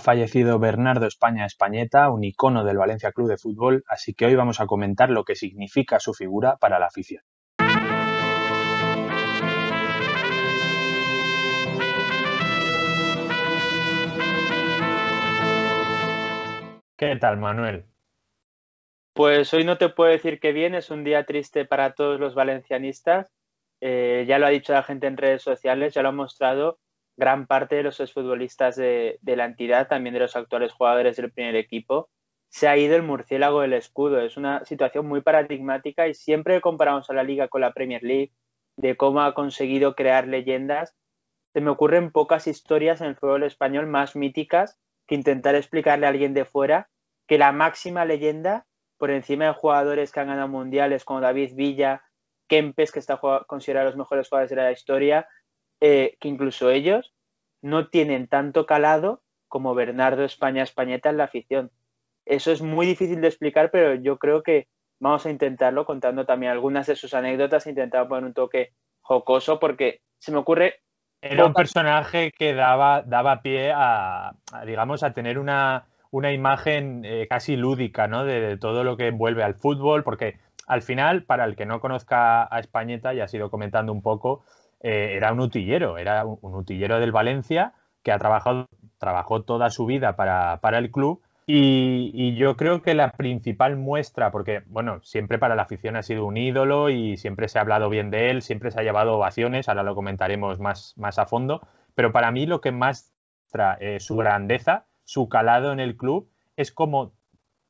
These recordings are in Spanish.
fallecido Bernardo España Españeta, un icono del Valencia Club de Fútbol, así que hoy vamos a comentar lo que significa su figura para la afición. ¿Qué tal, Manuel? Pues hoy no te puedo decir que bien, es un día triste para todos los valencianistas. Eh, ya lo ha dicho la gente en redes sociales, ya lo ha mostrado gran parte de los exfutbolistas de, la entidad, también de los actuales jugadores del primer equipo, se ha ido el murciélago del escudo. Es una situación muy paradigmática y siempre comparamos a la liga con la Premier League, de cómo ha conseguido crear leyendas. Se me ocurren pocas historias en el fútbol español más míticas que intentar explicarle a alguien de fuera que la máxima leyenda, por encima de jugadores que han ganado mundiales como David Villa, Kempes, que está considerado los mejores jugadores de la historia, eh, que incluso ellos no tienen tanto calado como Bernardo España Españeta en la afición. Eso es muy difícil de explicar, pero yo creo que vamos a intentarlo contando también algunas de sus anécdotas, intentando poner un toque jocoso, porque se me ocurre... Era un personaje que daba, daba pie a, digamos, a tener una, imagen eh, casi lúdica, ¿no? De, todo lo que envuelve al fútbol, porque al final, para el que no conozca a Españeta, y ha sido comentando un poco, eh, era un utillero, era un, utillero del Valencia que ha trabajado, trabajó toda su vida para, el club y, yo creo que la principal muestra, porque bueno, siempre para la afición ha sido un ídolo y siempre se ha hablado bien de él, siempre se ha llevado ovaciones, ahora lo comentaremos más, a fondo, pero para mí lo que más muestra eh, su grandeza, su calado en el club, es como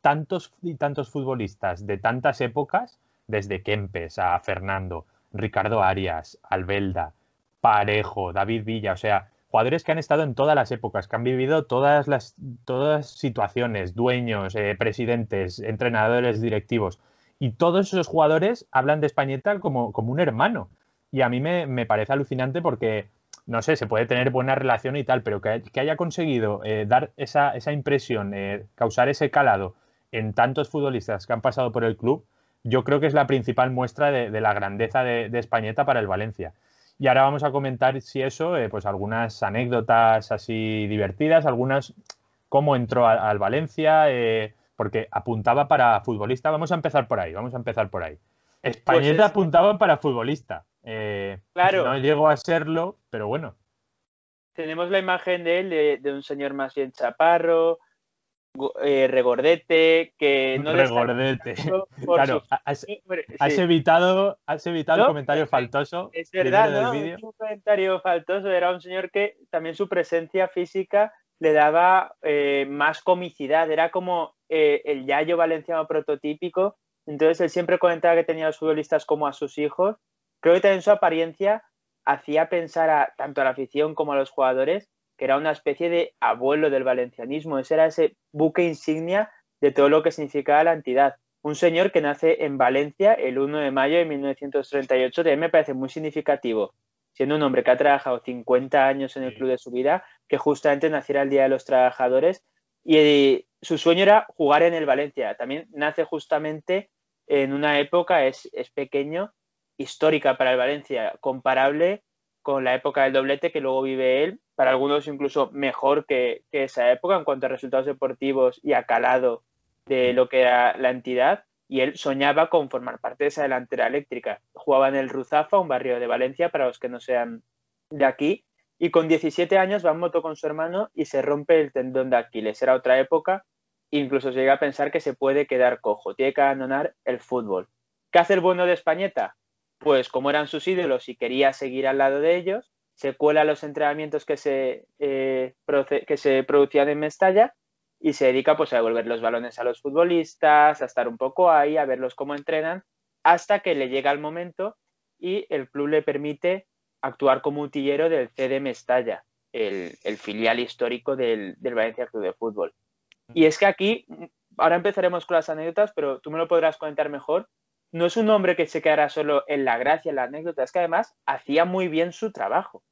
tantos y tantos futbolistas de tantas épocas, desde Kempes a Fernando, Ricardo Arias, Albelda, Parejo, David Villa, o sea, jugadores que han estado en todas las épocas, que han vivido todas las todas situaciones, dueños, eh, presidentes, entrenadores, directivos. Y todos esos jugadores hablan de Españeta como, como un hermano. Y a mí me, parece alucinante porque, no sé, se puede tener buena relación y tal, pero que, haya conseguido eh, dar esa, esa impresión, eh, causar ese calado en tantos futbolistas que han pasado por el club, yo creo que es la principal muestra de, la grandeza de, Españeta para el Valencia. Y ahora vamos a comentar, si eso, eh, pues algunas anécdotas así divertidas, algunas cómo entró al Valencia, eh, porque apuntaba para futbolista. Vamos a empezar por ahí, vamos a empezar por ahí. Españeta pues apuntaba para futbolista. Eh, claro. No llegó a serlo, pero bueno. Tenemos la imagen de él, de un señor más bien chaparro, eh, regordete, que no Regordete. Claro, has, evitado, has evitado el comentario faltoso. Es verdad, ¿no? Un comentario faltoso era un señor que también su presencia física le daba eh, más comicidad, era como eh, el Yayo valenciano prototípico. Entonces él siempre comentaba que tenía a los futbolistas como a sus hijos. Creo que también su apariencia hacía pensar a, tanto a la afición como a los jugadores que era una especie de abuelo del valencianismo, ese era ese buque insignia de todo lo que significaba la entidad. Un señor que nace en Valencia el 1 de mayo de 1938 también me parece muy significativo, siendo un hombre que ha trabajado 50 años en el club de su vida, que justamente naciera el Día de los Trabajadores y eh, su sueño era jugar en el Valencia. También nace justamente en una época, es, es pequeño, histórica para el Valencia, comparable con la época del doblete que luego vive él para algunos incluso mejor que, esa época en cuanto a resultados deportivos y a calado de lo que era la entidad. Y él soñaba con formar parte de esa delantera eléctrica. Jugaba en el Ruzafa, un barrio de Valencia, para los que no sean de aquí. Y con 17 años va en moto con su hermano y se rompe el tendón de Aquiles. Era otra época. Incluso se llega a pensar que se puede quedar cojo. Tiene que abandonar el fútbol. ¿Qué hace el bueno de Españeta? Pues como eran sus ídolos y quería seguir al lado de ellos, se cuela los entrenamientos que se, eh, que se producían en Mestalla y se dedica pues a devolver los balones a los futbolistas, a estar un poco ahí, a verlos cómo entrenan, hasta que le llega el momento y el club le permite actuar como utillero del CD Mestalla, el, filial histórico del, del, Valencia Club de Fútbol. Mm. Y es que aquí, ahora empezaremos con las anécdotas, pero tú me lo podrás comentar mejor, no es un hombre que se quedara solo en la gracia, en la anécdota, es que además hacía muy bien su trabajo.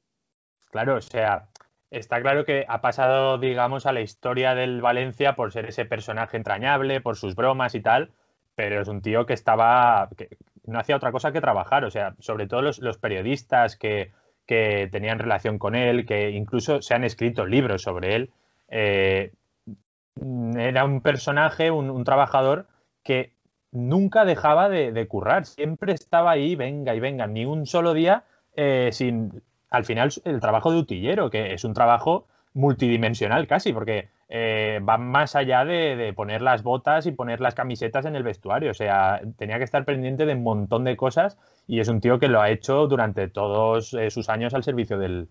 Claro, o sea, está claro que ha pasado, digamos, a la historia del Valencia por ser ese personaje entrañable, por sus bromas y tal, pero es un tío que estaba, que no hacía otra cosa que trabajar, o sea, sobre todo los, periodistas que, que, tenían relación con él, que incluso se han escrito libros sobre él. Eh, era un personaje, un trabajador que nunca dejaba de, currar, siempre estaba ahí, venga y venga, ni un solo día eh, sin, al final, el trabajo de utillero, que es un trabajo multidimensional casi, porque eh, va más allá de, poner las botas y poner las camisetas en el vestuario. O sea, tenía que estar pendiente de un montón de cosas y es un tío que lo ha hecho durante todos eh, sus años al servicio del,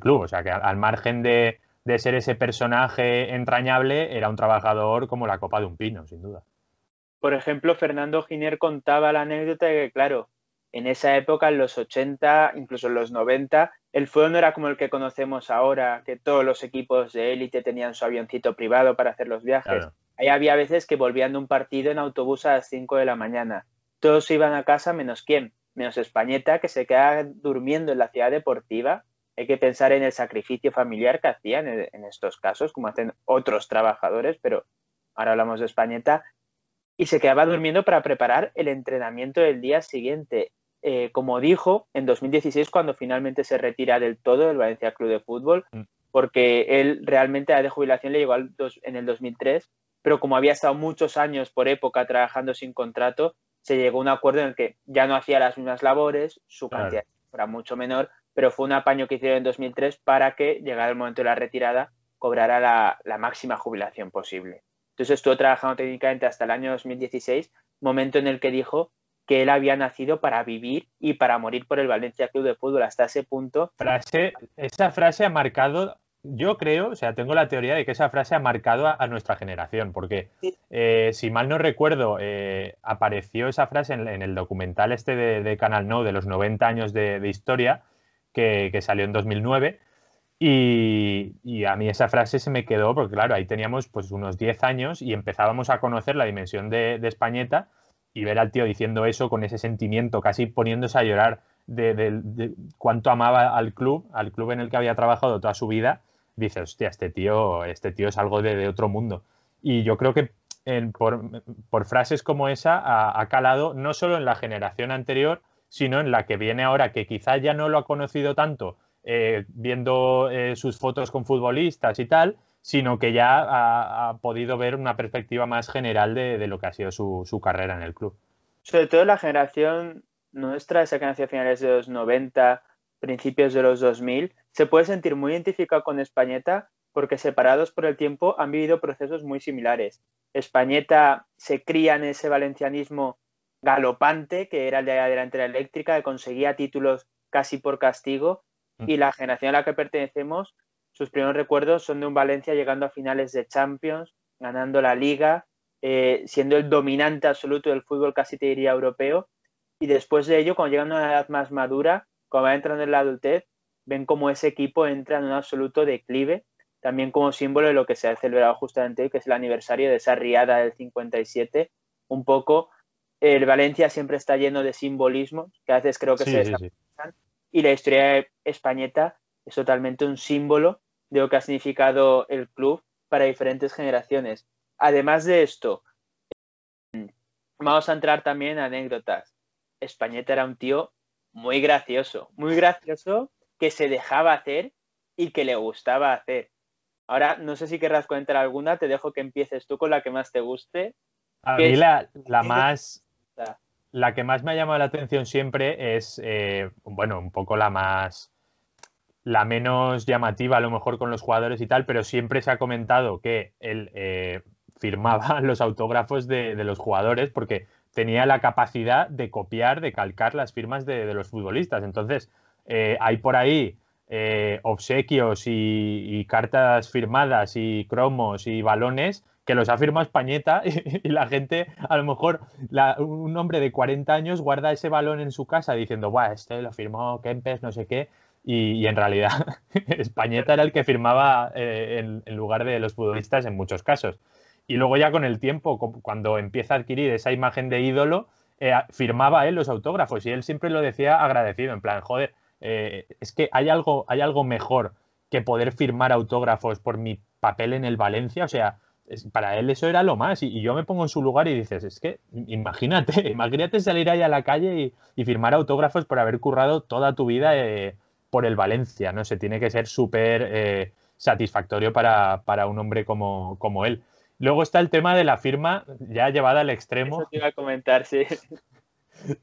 club. O sea, que al, margen de, ser ese personaje entrañable, era un trabajador como la copa de un pino, sin duda. Por ejemplo, Fernando Giner contaba la anécdota de que, claro, en esa época, en los 80, incluso en los 90, el fuego no era como el que conocemos ahora, que todos los equipos de élite tenían su avioncito privado para hacer los viajes. Ahí había veces que volvían de un partido en autobús a las 5 de la mañana. Todos iban a casa menos quién, menos Españeta, que se queda durmiendo en la ciudad deportiva. Hay que pensar en el sacrificio familiar que hacían en estos casos, como hacen otros trabajadores, pero ahora hablamos de Españeta y se quedaba durmiendo para preparar el entrenamiento del día siguiente. Eh, como dijo, en 2016, cuando finalmente se retira del todo del Valencia Club de Fútbol, mm. porque él realmente la de jubilación le llegó en el 2003, pero como había estado muchos años por época trabajando sin contrato, se llegó a un acuerdo en el que ya no hacía las mismas labores, su cantidad era mucho menor, pero fue un apaño que hicieron en 2003 para que, llegara el momento de la retirada, cobrara la máxima jubilación posible. Entonces estuvo trabajando técnicamente hasta el año 2016, momento en el que dijo que él había nacido para vivir y para morir por el Valencia Club de Fútbol. Hasta ese punto. esa frase ha marcado, yo creo, o sea, tengo la teoría de que esa frase ha marcado a, nuestra generación, porque eh, si mal no recuerdo, eh, apareció esa frase en, el documental este de, Canal No de los 90 años de, historia que, que salió en 2009 y, a mí esa frase se me quedó, porque claro, ahí teníamos pues, unos 10 años y empezábamos a conocer la dimensión de, Españeta y ver al tío diciendo eso con ese sentimiento, casi poniéndose a llorar de, cuánto amaba al club, al club en el que había trabajado toda su vida, dice, hostia, este tío, este tío es algo de, otro mundo. Y yo creo que por, frases como esa ha, calado no solo en la generación anterior, sino en la que viene ahora, que quizás ya no lo ha conocido tanto eh, viendo eh, sus fotos con futbolistas y tal, sino que ya ha, podido ver una perspectiva más general de, lo que ha sido su, carrera en el club. Sobre todo la generación nuestra, esa que nació a finales de los 90, principios de los 2000, se puede sentir muy identificado con Españeta porque separados por el tiempo han vivido procesos muy similares. Españeta se cría en ese valencianismo galopante que era el de la delantera eléctrica, que conseguía títulos casi por castigo, y la generación a la que pertenecemos, sus primeros recuerdos son de un Valencia llegando a finales de Champions, ganando la liga, eh, siendo el dominante absoluto del fútbol, casi te diría europeo. Y después de ello, cuando llegan a una edad más madura, cuando van entrando en la adultez, ven cómo ese equipo entra en un absoluto declive, también como símbolo de lo que se ha celebrado justamente hoy, que es el aniversario de esa riada del 57. Un poco, el Valencia siempre está lleno de simbolismos, que a veces creo que se y la historia de Españeta es totalmente un símbolo de lo que ha significado el club para diferentes generaciones. Además de esto, em, vamos a entrar también en anécdotas. Españeta era un tío muy gracioso, muy gracioso, que se dejaba hacer y que le gustaba hacer. Ahora, no sé si querrás contar alguna, te dejo que empieces tú con la que más te guste. A mí la, más, la que más me ha llamado la atención siempre es, eh, bueno, un poco la más, la menos llamativa a lo mejor con los jugadores y tal, pero siempre se ha comentado que él eh, firmaba los autógrafos de, los jugadores porque tenía la capacidad de copiar, de calcar las firmas de, los futbolistas. Entonces, eh, hay por ahí obsequios y cartas firmadas y cromos y balones que los ha firmado Españeta y, la gente, a lo mejor, un hombre de 40 años guarda ese balón en su casa diciendo, guau, este lo firmó Kempes, no sé qué. Y, en realidad, Españeta era el que firmaba eh, en, lugar de los futbolistas en muchos casos. Y luego ya con el tiempo, cuando empieza a adquirir esa imagen de ídolo, eh, firmaba él los autógrafos y él siempre lo decía agradecido, en plan, joder, eh, es que hay algo, hay algo mejor que poder firmar autógrafos por mi papel en el Valencia. O sea, para él eso era lo más. Y, yo me pongo en su lugar y dices, es que imagínate, imagínate salir ahí a la calle y, firmar autógrafos por haber currado toda tu vida eh, por el Valencia, ¿no? Se tiene que ser súper eh, satisfactorio para, un hombre como, él. Luego está el tema de la firma ya llevada al extremo. iba a comentar, sí.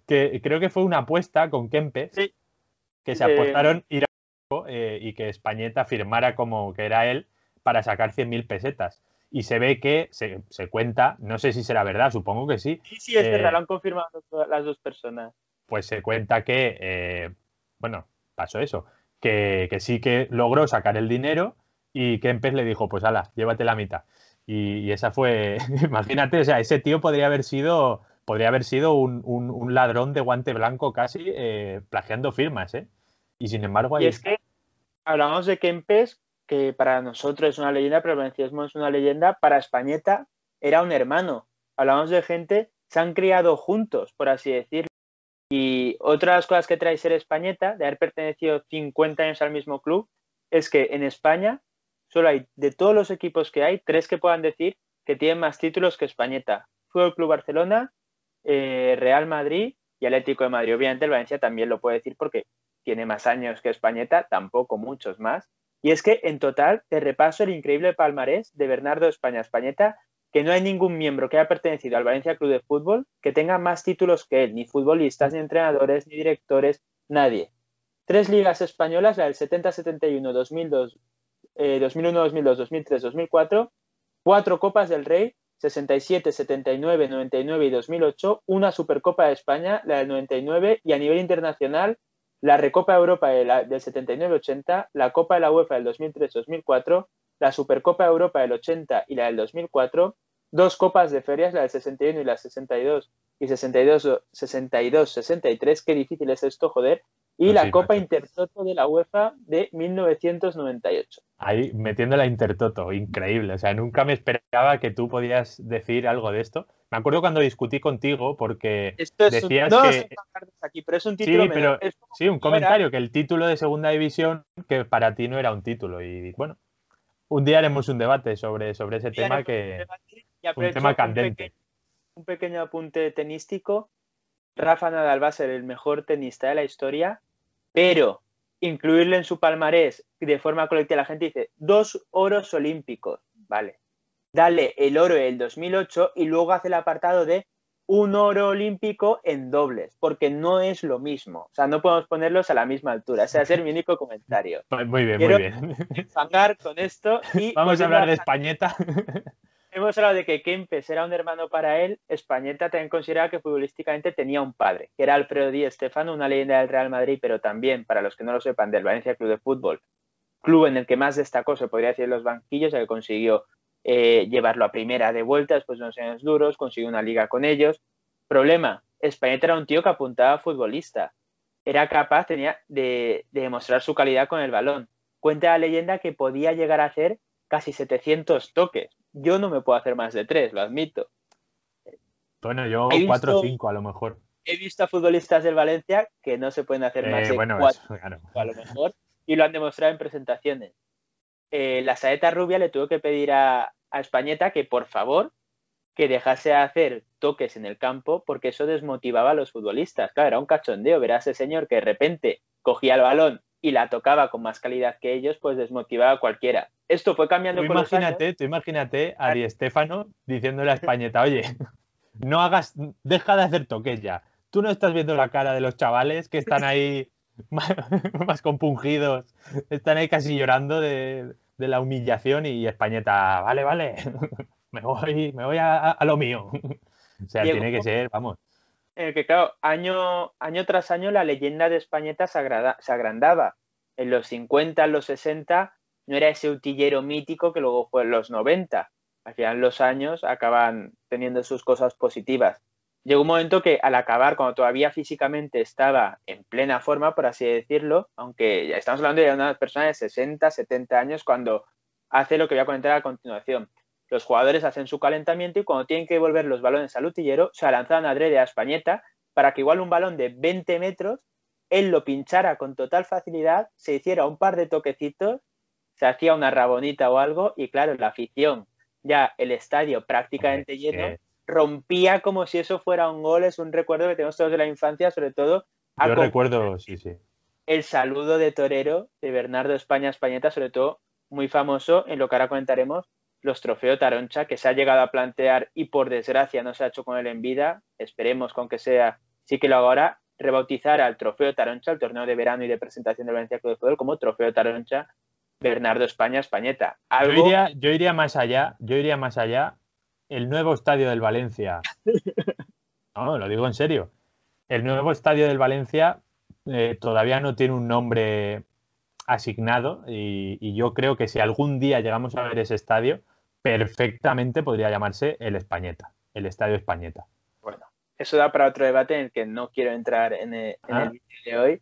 Que creo que fue una apuesta con Kempe, que se apostaron eh. ir a y que Españeta firmara como que era él para sacar 100.000 pesetas y se ve que se, cuenta, no sé si será verdad, supongo que sí. Sí, sí, es eh, verdad, lo han confirmado las dos personas. Pues se cuenta que, eh, bueno, pasó eso, que, sí que logró sacar el dinero y Kempes le dijo, pues ala, llévate la mitad. Y, esa fue, imagínate, o sea, ese tío podría haber sido, podría haber sido un, ladrón de guante blanco casi eh, plagiando firmas, ¿eh? Y sin embargo, ahí y es que hablamos de Kempes que para nosotros es una leyenda, pero el es una leyenda, para Españeta era un hermano. Hablamos de gente, se han criado juntos, por así decirlo. Y las cosas que trae ser Españeta, de haber pertenecido 50 años al mismo club, es que en España solo hay, de todos los equipos que hay, tres que puedan decir que tienen más títulos que Españeta. Fútbol Club Barcelona, eh, Real Madrid y Atlético de Madrid. Obviamente el Valencia también lo puede decir porque tiene más años que Españeta, tampoco muchos más, y es que en total te repaso el increíble palmarés de Bernardo España Españeta, que no hay ningún miembro que haya pertenecido al Valencia Club de Fútbol que tenga más títulos que él, ni futbolistas, ni entrenadores, ni directores, nadie. Tres ligas españolas, la del 70-71, 2002, 2001, 2002, 2003, 2004, cuatro Copas del Rey, 67, 79, 99 y 2008, una Supercopa de España, la del 99 y a nivel internacional la Recopa de Europa del 79-80, la Copa de la UEFA del 2003-2004, la Supercopa de Europa del 80 y la del 2004, dos copas de ferias, la del 61 y la 62 y 62-63, qué difícil es esto, joder, y pues la Copa Intertoto de la UEFA de 1998. Ahí metiendo la Intertoto, increíble, o sea, nunca me esperaba que tú podías decir algo de esto. Me acuerdo cuando discutí contigo porque decías que... un sí, un comentario, que el título de Segunda División, que para ti no era un título. Y bueno, un día haremos un debate sobre, sobre ese tema que... es un tema candente. Un pequeño, apunte tenístico. Rafa Nadal va a ser el mejor tenista de la historia, pero incluirle en su palmarés de forma colectiva, la gente dice dos oros olímpicos, vale, dale el oro el 2008 y luego hace el apartado de un oro olímpico en dobles, porque no es lo mismo. O sea, no podemos ponerlos a la misma altura. Ese va a ser mi único comentario. Muy bien, muy bien. con esto y. Vamos a hablar de Españeta. Hemos hablado de que Kempes era un hermano para él. Españeta también consideraba que futbolísticamente tenía un padre, que era Alfredo díaz Stefano, una leyenda del Real Madrid, pero también, para los que no lo sepan, del Valencia Club de Fútbol, club en el que más destacó, se podría decir, los banquillos, el que consiguió eh, llevarlo a primera de vuelta después de unos años duros, consiguió una liga con ellos. Problema, España era un tío que apuntaba a futbolista, era capaz tenía de, demostrar su calidad con el balón. Cuenta la leyenda que podía llegar a hacer casi 700 toques. Yo no me puedo hacer más de tres, lo admito. Bueno, yo 4 o 5 a lo mejor. He visto a futbolistas del Valencia que no se pueden hacer eh, más de bueno, a lo mejor y lo han demostrado en presentaciones. Eh, la saeta rubia le tuvo que pedir a, a Españeta que por favor que dejase hacer toques en el campo porque eso desmotivaba a los futbolistas. Claro, era un cachondeo ver a ese señor que de repente cogía el balón y la tocaba con más calidad que ellos, pues desmotivaba a cualquiera. Esto fue cambiando imagínate, Tú imagínate a Di Estefano diciéndole a Españeta, oye, no hagas, deja de hacer toques ya. Tú no estás viendo la cara de los chavales que están ahí más, más compungidos, están ahí casi llorando de, de la humillación y Españeta, vale, vale, me voy, me voy a, lo mío. O sea, tiene que ser, vamos. Eh, que claro, año, año tras año la leyenda de Españeta se, se agrandaba. En los 50, en los 60, no era ese utillero mítico que luego fue en los 90. Al final los años acaban teniendo sus cosas positivas llegó un momento que al acabar, cuando todavía físicamente estaba en plena forma, por así decirlo, aunque ya estamos hablando de una persona de 60, 70 años, cuando hace lo que voy a comentar a continuación. Los jugadores hacen su calentamiento y cuando tienen que volver los balones al utillero, se lanzaban adrede a Españeta para que igual un balón de 20 metros, él lo pinchara con total facilidad, se hiciera un par de toquecitos, se hacía una rabonita o algo y claro, la afición, ya el estadio prácticamente lleno, rompía como si eso fuera un gol. Es un recuerdo que tenemos todos de la infancia, sobre todo. Yo recuerdo, sí, sí. El saludo de torero de Bernardo España Españeta, sobre todo muy famoso en lo que ahora comentaremos, los trofeos Taroncha, que se ha llegado a plantear y por desgracia no se ha hecho con él en vida. Esperemos con que sea, sí que lo haga ahora, rebautizar al trofeo Taroncha, el torneo de verano y de presentación del Valencia Club de Fútbol, como trofeo Taroncha Bernardo España Españeta. Yo, iría, yo, iría, más allá, yo iría más allá el nuevo estadio del Valencia. No, lo digo en serio. El nuevo estadio del Valencia eh, todavía no tiene un nombre asignado y, yo creo que si algún día llegamos a ver ese estadio, perfectamente podría llamarse el Españeta, el Estadio Españeta. Bueno, eso da para otro debate en el que no quiero entrar en el, ah. vídeo de hoy,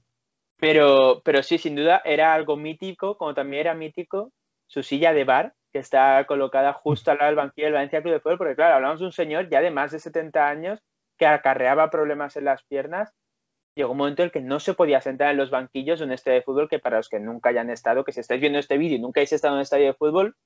pero, pero sí, sin duda era algo mítico, como también era mítico su silla de bar, que está colocada justo al lado del banquillo del Valencia Club de Fútbol, porque claro, hablamos de un señor ya de más de 70 años que acarreaba problemas en las piernas. Llegó un momento en el que no se podía sentar en los banquillos de un estadio de fútbol, que para los que nunca hayan estado, que si estáis viendo este vídeo y nunca habéis estado en un estadio de fútbol,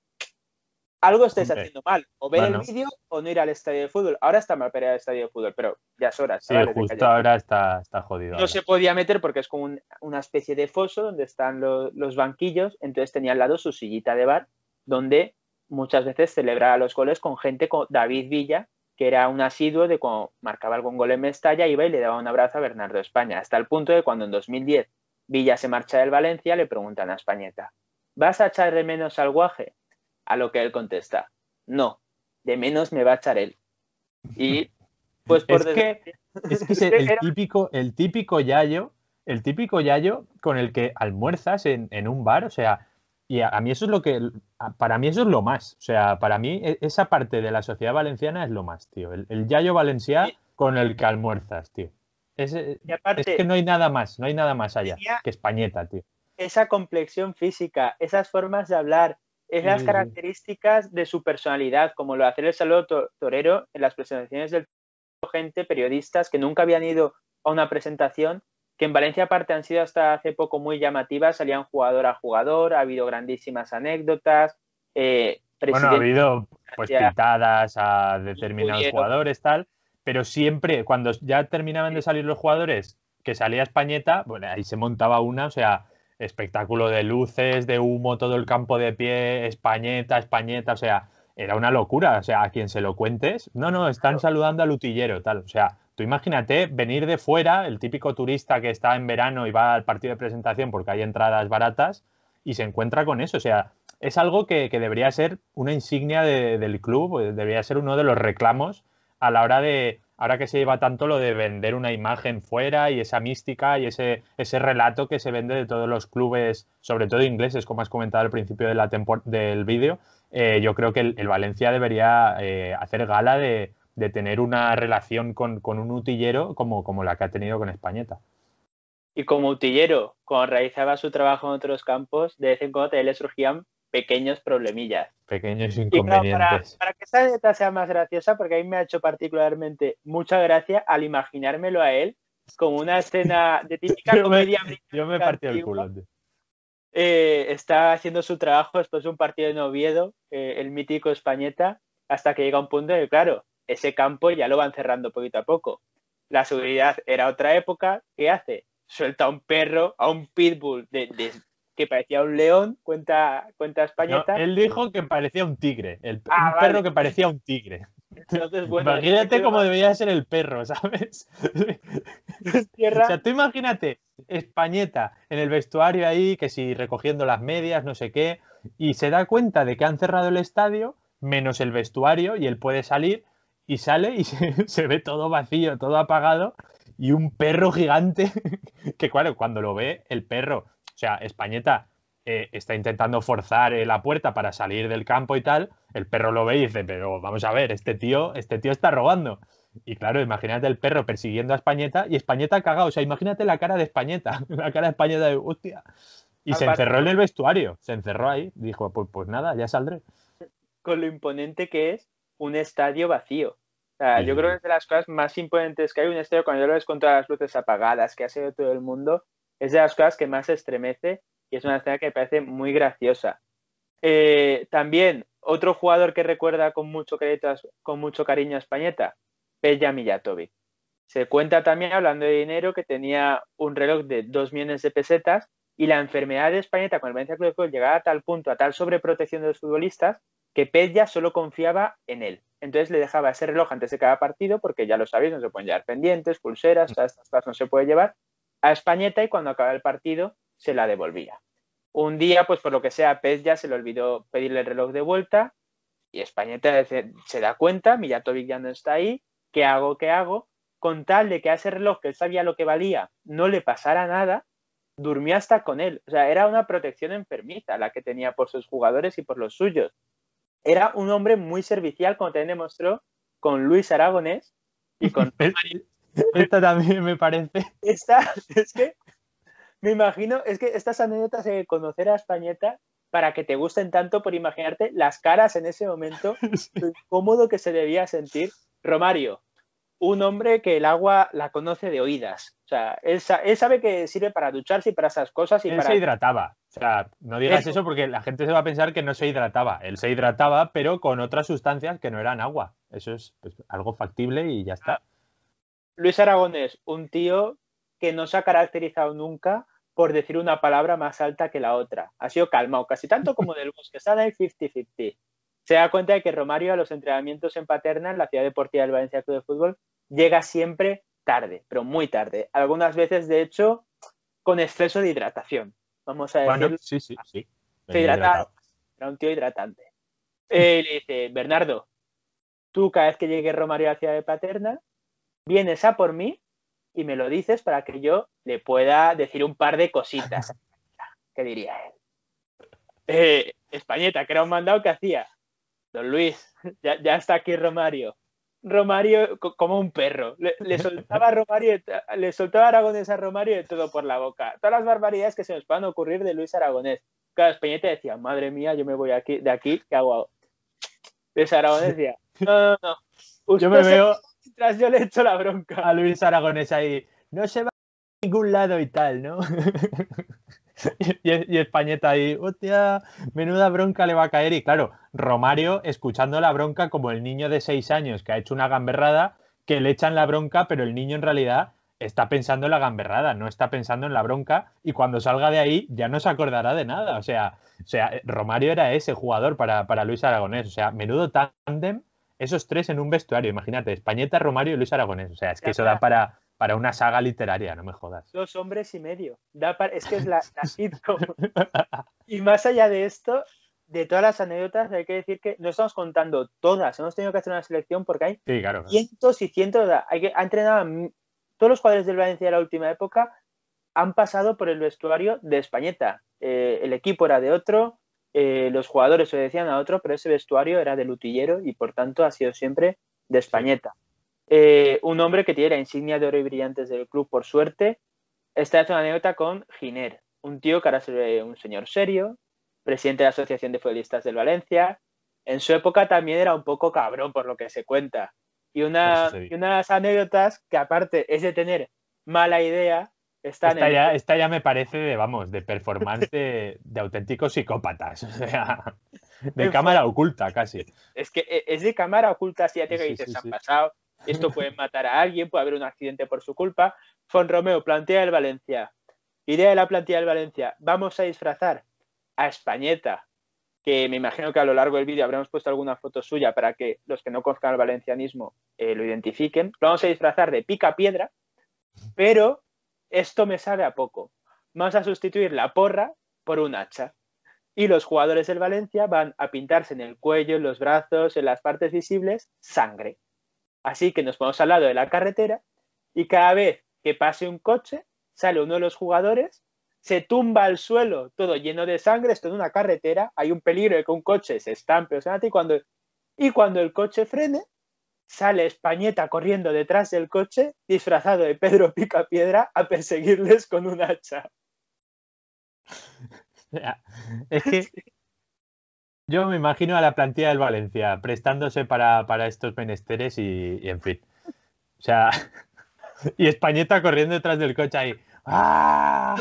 algo estáis haciendo mal. O ver el vídeo o no ir al estadio de fútbol. Ahora está mal pereado el estadio de fútbol, pero ya es hora. Sí, justo ahora está, está jodido. No se podía meter porque es como una especie de foso donde están los banquillos. Entonces tenía al lado su sillita de bar donde muchas veces celebraba los goles con gente como David Villa, que era un asiduo de cuando marcaba algún gol en Mestalla, iba y le daba un abrazo a Bernardo España, hasta el punto de cuando en 2010 Villa se marcha del Valencia, le preguntan a Españeta, ¿vas a echar de menos al guaje? A lo que él contesta, no, de menos me va a echar él. Y pues por es es que el, típico, el típico yayo, el típico yayo con el que almuerzas en, en un bar, o sea, y a, mí eso es lo que, para mí eso es lo más. O sea, para mí e, esa parte de la sociedad valenciana es lo más, tío. El, Yayo valenciano con el que almuerzas, tío. Es, que no hay nada más, no hay nada más allá que Españeta, tío. Esa complexión física, esas formas de hablar, esas las características de su personalidad, como lo hace el saludo torero en las presentaciones del gente, periodistas que nunca habían ido a una presentación que en Valencia aparte han sido hasta hace poco muy llamativas, salían jugador a jugador, ha habido grandísimas anécdotas. Eh, bueno, ha habido pues pintadas a determinados jugadores, tal, pero siempre cuando ya terminaban de salir los jugadores, que salía Españeta, bueno, ahí se montaba una, o sea, espectáculo de luces, de humo, todo el campo de pie, Españeta, Españeta, o sea, era una locura. O sea, a quien se lo cuentes, no, no, están saludando al utillero, tal. O sea, tú imagínate venir de fuera, el típico turista que está en verano y va al partido de presentación porque hay entradas baratas y se encuentra con eso. O sea, es algo que, debería ser una insignia del club, eh, debería ser uno de los reclamos a la hora de, ahora que se lleva tanto lo de vender una imagen fuera y esa mística y ese, ese relato que se vende de todos los clubes, sobre todo ingleses, como has comentado al principio del vídeo, eh, yo creo que el, Valencia debería eh, hacer gala de, tener una relación con, un utillero como, la que ha tenido con Españeta. Y como utillero, cuando realizaba su trabajo en otros campos, de vez en cuando le surgían pequeños problemillas. Pequeños inconvenientes. Y para, que esta dieta sea más graciosa, porque a mí me ha hecho particularmente mucha gracia al imaginármelo a él como una escena de típica yo comedia. Me, yo me partí el culo. Eh, está haciendo su trabajo después de un partido en Oviedo, eh, el mítico Españeta, hasta que llega un punto en claro, ese campo ya lo van cerrando poquito a poco. La seguridad era otra época, ¿qué hace? Suelta a un perro, a un pitbull que parecía un león, cuenta, cuenta Españeta. él dijo que parecía un tigre, el, ah, perro que parecía un tigre imagínate cómo debería ser el perro, ¿sabes? O sea, tú imagínate, Españeta, en el vestuario ahí, que si recogiendo las medias, no sé qué, y se da cuenta de que han cerrado el estadio, menos el vestuario, y él puede salir, y sale y se, se ve todo vacío, todo apagado, y un perro gigante, que claro, cuando lo ve, el perro, o sea, Españeta eh, está intentando forzar eh, la puerta para salir del campo y tal, el perro lo ve y dice, pero vamos a ver, este tío, este tío está robando. Y claro, imagínate el perro persiguiendo a Españeta y Españeta cagado. O sea, imagínate la cara de Españeta, la cara de Españeta de hostia. Y se encerró en el vestuario, se encerró ahí, dijo, pues, pues nada, ya saldré. Con lo imponente que es un estadio vacío. Yo creo que es de las cosas más imponentes que hay un estadio cuando yo lo ves con todas las luces apagadas, que ha sido todo el mundo, es de las cosas que más estremece y es una escena que me parece muy graciosa. Eh, también otro jugador que recuerda con mucho, con mucho cariño a Españeta, Pella Mijatovic. Se cuenta también, hablando de dinero, que tenía un reloj de dos millones de pesetas y la enfermedad de Españeta con el Valencia Club llegaba a tal punto, a tal sobreprotección de los futbolistas, que Pella solo confiaba en él. Entonces le dejaba ese reloj antes de cada partido, porque ya lo sabéis, no se pueden llevar pendientes, pulseras, mm. todas estas cosas no se puede llevar, a Españeta y cuando acaba el partido se la devolvía. Un día, pues por lo que sea, Pez ya se le olvidó pedirle el reloj de vuelta y Españeta se, da cuenta, Miyatovic ya no está ahí, ¿qué hago? ¿Qué hago? Con tal de que a ese reloj que él sabía lo que valía no le pasara nada, durmió hasta con él. O sea, era una protección enfermiza la que tenía por sus jugadores y por los suyos. Era un hombre muy servicial, como también demostró con Luis Aragonés y con. Esta también me parece. Esta, es que me imagino, es que estas anécdotas de conocer a Españeta para que te gusten tanto por imaginarte las caras en ese momento, lo incómodo que se debía sentir. Romario, un hombre que el agua la conoce de oídas. O sea, él, sabe que sirve para ducharse y para esas cosas. Y para... se hidrataba. O sea, no digas eso. porque la gente se va a pensar que no se hidrataba. Él se hidrataba, pero con otras sustancias que no eran agua. Eso es pues, algo factible y ya está. Luis Aragones, un tío que no se ha caracterizado nunca por decir una palabra más alta que la otra. Ha sido calmado, casi tanto como del bosque. Está el 50-50. Se da cuenta de que Romario a los entrenamientos en Paterna, en la ciudad deportiva del Valencia Club de Fútbol, llega siempre tarde, pero muy tarde. Algunas veces, de hecho, con exceso de hidratación. Vamos a decir. Bueno, sí, sí, sí. Se hidrata, era un tío hidratante. Eh, le dice, Bernardo, tú cada vez que llegue Romario a la ciudad de Paterna, vienes a por mí y me lo dices para que yo le pueda decir un par de cositas. ¿Qué diría él? Eh, Españeta, que era un mandado que hacía. Don Luis, ya, está aquí Romario. Romario como un perro. Le, soltaba a Romario, le soltaba a Aragonés a Romario de todo por la boca. Todas las barbaridades que se nos puedan ocurrir de Luis Aragonés. Claro, Españeta decía, madre mía, yo me voy aquí, de aquí, ¿qué hago? Luis Aragonés decía, no, no, no. yo me veo yo le echo la bronca. A Luis Aragonés ahí, no se va a ningún lado y tal, ¿no? y, y Españeta ahí, hostia, menuda bronca le va a caer. Y claro, Romario escuchando la bronca como el niño de seis años que ha hecho una gamberrada, que le echan la bronca, pero el niño en realidad está pensando en la gamberrada, no está pensando en la bronca y cuando salga de ahí ya no se acordará de nada. O sea, o sea Romario era ese jugador para, para Luis Aragonés. O sea, menudo tándem esos tres en un vestuario, imagínate, Españeta, Romario y Luis Aragonés. O sea, es que eso da para, para una saga literaria, no me jodas. Dos hombres y medio. Da es que es la, sitcom. y más allá de esto, de todas las anécdotas, hay que decir que no estamos contando todas. Hemos tenido que hacer una selección porque hay cientos y cientos. hay que, ha entrenado a, todos los jugadores del Valencia de la última época han pasado por el vestuario de Españeta. Eh, el equipo era de otro, eh, los jugadores se decían a otro pero ese vestuario era de lutillero y por tanto ha sido siempre de Españeta. Eh, un hombre que tiene la insignia de oro y brillantes del club, por suerte, está haciendo una anécdota con Giner, un tío que ahora es un señor serio, presidente de la Asociación de Futbolistas del Valencia. En su época también era un poco cabrón, por lo que se cuenta. Y, una, y unas anécdotas que, aparte, es de tener mala idea, esta, ya, ya, me parece, de, vamos, de performance de, auténticos psicópatas. sea, de cámara oculta casi. Es que e, es de cámara oculta si ya te dices, se han pasado, esto puede matar a alguien, puede haber un accidente por su culpa. Fon Romeo plantea el Valencia. Idea de la plantilla del Valencia. Vamos a disfrazar a Españeta, que me imagino que a lo largo del vídeo habremos puesto alguna foto suya para que los que no conozcan el valencianismo eh, lo identifiquen. Lo vamos a disfrazar de pica piedra, pero esto me sale a poco. Vamos a sustituir la porra por un hacha. Y los jugadores del Valencia van a pintarse en el cuello, en los brazos, en las partes visibles, sangre. Así que nos vamos al lado de la carretera y cada vez que pase un coche, sale uno de los jugadores, se tumba al suelo todo lleno de sangre, esto en una carretera, hay un peligro de que un coche se estampe o sea, y cuando, y cuando el coche frene, sale Españeta corriendo detrás del coche, disfrazado de Pedro Picapiedra, a perseguirles con un hacha. Es que yo me imagino a la plantilla del Valencia prestándose para, estos menesteres y, en fin. O sea, y Españeta corriendo detrás del coche ahí. ¡Ah!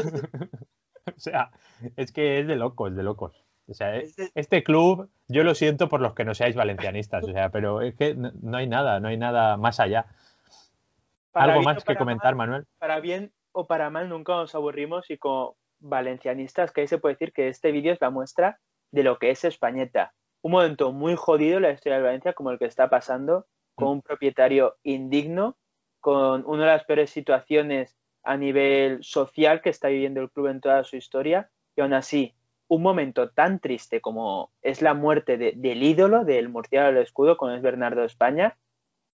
O sea, es que es de locos, de locos sea, e-, este, este club, yo lo siento por los que no seáis valencianistas, o sea, pero es que no, hay nada, no hay nada más allá. ¿Algo más que comentar, Manuel? Para bien o para mal, nunca nos aburrimos y como valencianistas, que ahí se puede decir que este vídeo es la muestra de lo que es Españeta. Un momento muy jodido en la historia de Valencia, como el que está pasando, con mm. un propietario indigno, con una de las peores situaciones a nivel social que está viviendo el club en toda su historia, y aún así un momento tan triste como es la muerte del ídolo del murciélago del escudo, con es Bernardo España,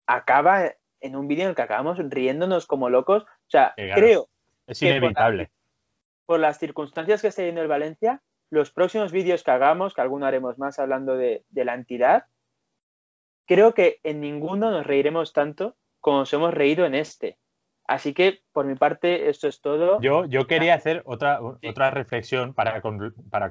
acaba en un vídeo en el que acabamos riéndonos como locos. O sea, creo. Es inevitable. Por, las circunstancias que está yendo el Valencia, los próximos vídeos que hagamos, que alguno haremos más hablando de, de la entidad, creo que en ninguno nos reiremos tanto como nos hemos reído en este. Así que, por mi parte, esto es todo. Yo, quería hacer otra, reflexión para,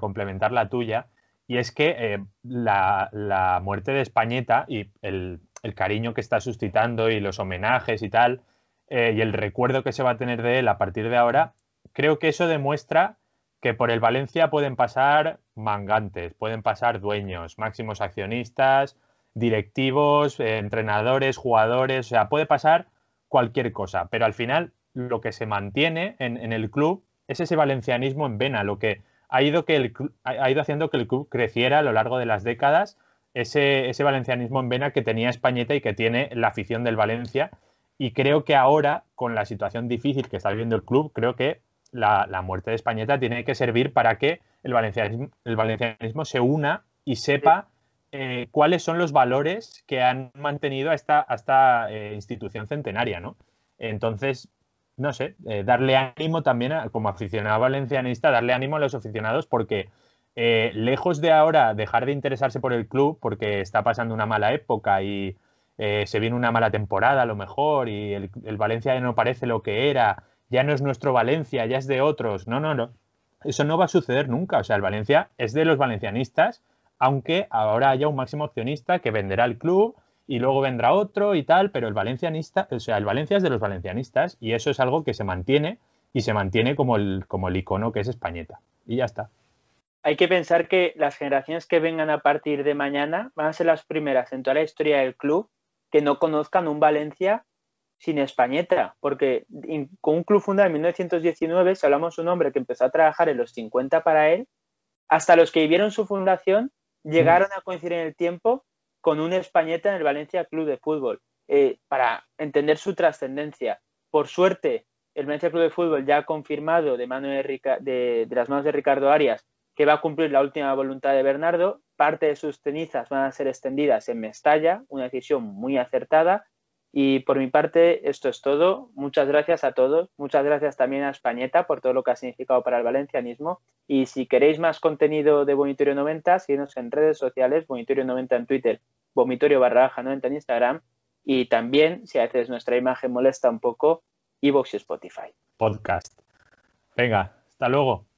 complementar la tuya, y es que eh, la, muerte de Españeta y el, cariño que está suscitando y los homenajes y tal, eh, y el recuerdo que se va a tener de él a partir de ahora, creo que eso demuestra que por el Valencia pueden pasar mangantes, pueden pasar dueños, máximos accionistas, directivos, eh, entrenadores, jugadores, o sea, puede pasar cualquier cosa, pero al final lo que se mantiene en, el club es ese valencianismo en vena, lo que ha ido, que ha ido haciendo que el club creciera a lo largo de las décadas, ese, ese valencianismo en vena que tenía Españeta y que tiene la afición del Valencia. Y creo que ahora, con la situación difícil que está viviendo el club, creo que la, muerte de Españeta tiene que servir para que el valencianismo, el valencianismo se una y sepa eh, cuáles son los valores que han mantenido a esta, eh, institución centenaria, ¿no? Entonces, no sé, eh, darle ánimo también, como aficionado valencianista, darle ánimo a los aficionados porque lejos de ahora dejar de interesarse por el club porque está pasando una mala época y se viene una mala temporada a lo mejor y el, Valencia no parece lo que era, ya no es nuestro Valencia, ya es de otros, no, no, no. Eso no va a suceder nunca. O sea, el Valencia es de los valencianistas aunque ahora haya un máximo accionista que venderá el club y luego vendrá otro y tal, pero el valencianista, o sea, el Valencia es de los valencianistas y eso es algo que se mantiene y se mantiene como el, como el icono que es Españeta. Y ya está. Hay que pensar que las generaciones que vengan a partir de mañana van a ser las primeras en toda la historia del club que no conozcan un Valencia sin Españeta, porque con un club fundado en 1919, si hablamos de un hombre que empezó a trabajar en los 50 para él, hasta los que vivieron su fundación llegaron a coincidir en el tiempo con un españeta en el Valencia Club de Fútbol, eh, para entender su trascendencia. Por suerte, el Valencia Club de Fútbol ya ha confirmado de, de, las manos de Ricardo Arias que va a cumplir la última voluntad de Bernardo. Parte de sus cenizas van a ser extendidas en Mestalla, una decisión muy acertada, y por mi parte, esto es todo. Muchas gracias a todos. Muchas gracias también a Españeta por todo lo que ha significado para el valencianismo. Y si queréis más contenido de Vomitorio 90, síguenos en redes sociales, Vomitorio 90 en Twitter, Vomitorio barra 90 en Instagram. Y también, si a veces nuestra imagen molesta un poco, Evox y Spotify. Podcast. Venga, hasta luego.